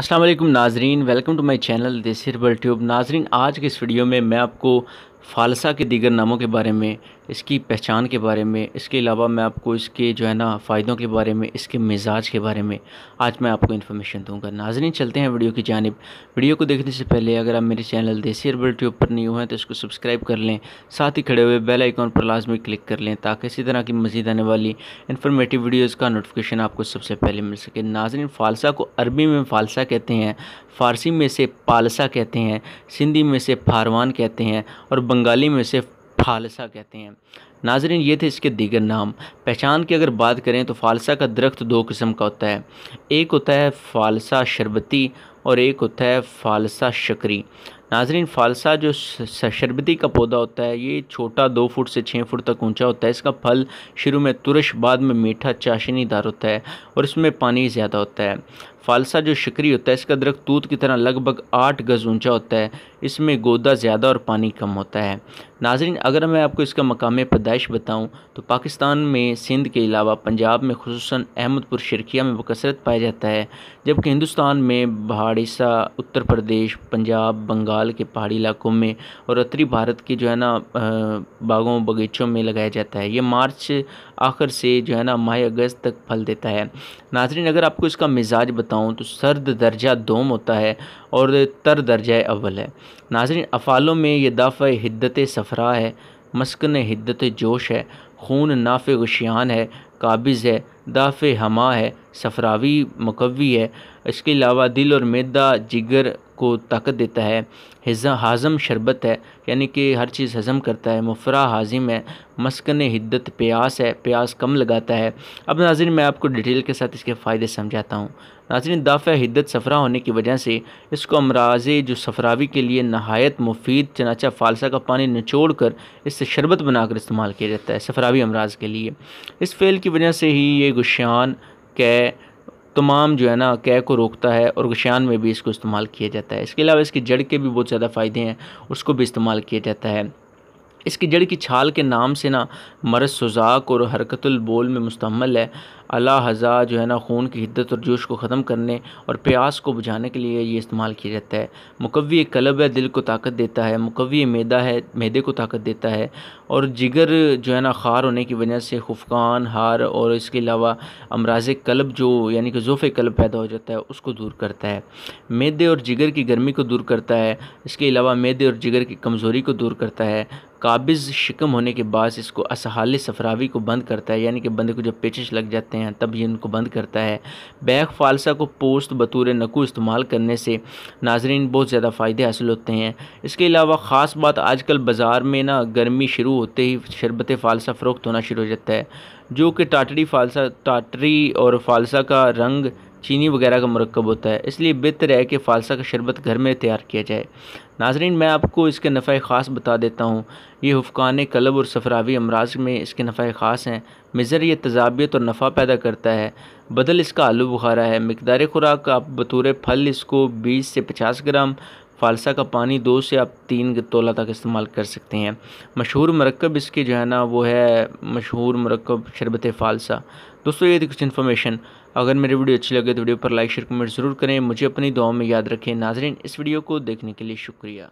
असलम नाजरीन welcome to my channel दिसर ट्यूब नाजरीन आज के इस वीडियो में मैं आपको फ़ालसा के दीगर नामों के बारे में इसकी पहचान के बारे में इसके अलावा मैं आपको इसके जो है ना फ़ायदों के बारे में इसके मिजाज के बारे में आज मैं आपको इन्फॉर्मेशन दूंगा नाजरीन चलते हैं वीडियो की जानब वीडियो को देखने से पहले अगर आप मेरे चैनल देसी अरबल ट्यूब पर नहीं हुए हैं तो इसको सब्सक्राइब कर लें साथ ही खड़े हुए बेल आइकॉन पर लाजमी क्लिक कर लें ताकि इसी तरह की मजीद आने वाली इन्फॉर्मेटिव वीडियोज़ का नोटिफिकेशन आपको सबसे पहले मिल सके नाजरन फ़ालसा को अरबी में फ़ालसा कहते हैं फ़ारसी में से पालसा कहते हैं सिंधी में से फारवान कहते हैं और बंगाली में से फालसा कहते हैं नाजरीन ये थे इसके दीगर नाम पहचान की अगर बात करें तो फालसा का दरख्त दो किस्म का होता है एक होता है फालसा शरबती और एक होता है फालसा शकरी नाजरीन फालसा जो शरबती का पौधा होता है ये छोटा दो फुट से छः फुट तक ऊंचा होता है इसका फल शुरू में तुरश बाद में मीठा चाशनीदार होता है और इसमें पानी ज़्यादा होता है फालसा जो शिक्री होता है इसका दरख्त तूत की तरह लगभग आठ गज़ ऊंचा होता है इसमें गोदा ज़्यादा और पानी कम होता है नाजरीन अगर मैं आपको इसका मकाम पैदाइश बताऊँ तो पाकिस्तान में सिंध के अलावा पंजाब में खसूस अहमदपुर शिरकिया में बसरत पाया जाता है जबकि हिंदुस्तान में पहाड़ीसा उत्तर प्रदेश पंजाब बंगाल के पहाड़ी इलाकों में और उत्तरी भारत के जो है ना बागों बगीचों में लगाया जाता है ये मार्च आखिर से जो है ना माह अगस्त तक फल देता है नाजरीन अगर आपको इसका मिजाज बताऊँ तो सर्द दर्जा दोम होता है और तर दर्जा अव्वल है नाजरीन अफ़ालों में यह दाफ़ हिद्दत सफ़रा है मस्कन हिद्दत जोश है खून नाफ गशियान है काबिज़ है दाफ़ हमा है सफरावी मकवी है इसके अलावा दिल और मैदा जिगर को ताकत देता है हिजा हाज़म शरबत है यानी कि हर चीज़ हज़म करता है मुफरा हाजिम है मस्कन हिद्दत प्यास है प्यास कम लगाता है अब नाजरन मैं आपको डिटेल के साथ इसके फ़ायदे समझाता हूँ नाजिन दाफ़ हिद्दत सफ़रा होने की वजह से इसको अमराज जो सफरावी के लिए नहायत मुफीद चनाचा फालसा का पानी निचोड़ कर इससे शरबत बनाकर इस्तेमाल किया जाता है सफरावी अमराज के लिए इस फेल की वजह से ही ये गुशान कै तमाम जो है ना कै को रोकता है और गुशान में भी इसको इस्तेमाल किया जाता है इसके अलावा इसकी जड़ के भी बहुत ज़्यादा फ़ायदे हैं उसको भी इस्तेमाल किया जाता है इसकी जड़ की छाल के नाम से ना मरस सुजाक और हरकतुल बोल में मुस्तमल है अला हज़ा जो है ना खून की हिद्दत और जोश को ख़त्म करने और प्यास को बुझाने के लिए ये इस्तेमाल किया जाता है मुकवी कलब है दिल को ताकत देता है मुकवी मैदा है मैदे को ताकत देता है और जिगर जो है ना खार होने की वजह से खुफकान हार और इसके अलावा अमराज कलब जो यानी कि जोफ़ कलब पैदा हो जाता है उसको दूर करता है मैदे और जिगर की गर्मी को दूर करता है इसके अलावा मैदे और जिगर की कमज़ोरी को दूर करता है काबिज़ शिकम होने के बाद इसको असहाल सफरावी को बंद करता है यानी कि बंदे को जब पेचिश लग जाते हैं करते हैं तब ये इनको बंद करता है बैग फालसा को पोस्त बतूर नकू इस्तेमाल करने से नाजरीन बहुत ज़्यादा फ़ायदे हासिल होते हैं इसके अलावा ख़ास बात आजकल बाज़ार में ना गर्मी शुरू होते ही शरबत फालसा फ़रोख्त होना शुरू हो जाता है जो कि टाटरी फालसा टाटरी और फालसा का रंग चीनी वगैरह का मरकब होता है इसलिए बेहतर है कि फालसा का शरबत घर में तैयार किया जाए नाजरीन मैं आपको इसके नफ़ा ख़ास बता देता हूँ ये हुफकान कलब और सफरावी अमराज में इसके नफ़ा ख़ास हैं मिज़र ये तजाबियत और नफ़ा पैदा करता है बदल इसका आलू बुखारा है मकदार खुराक आप बतूर फल इसको बीस से पचास ग्राम फालसा का पानी दो से आप तीन तोला तक इस्तेमाल कर सकते हैं मशहूर मरकब इसके जो है ना वो है मशहूर मरकब शरबत फालसा दोस्तों ये थी कुछ इन्फॉर्मेशन अगर मेरी वीडियो अच्छी लगे तो वीडियो पर लाइक शेयर कमेंट जरूर करें मुझे अपनी दुआओं में याद रखें नाजरीन इस वीडियो को देखने के लिए शुक्रिया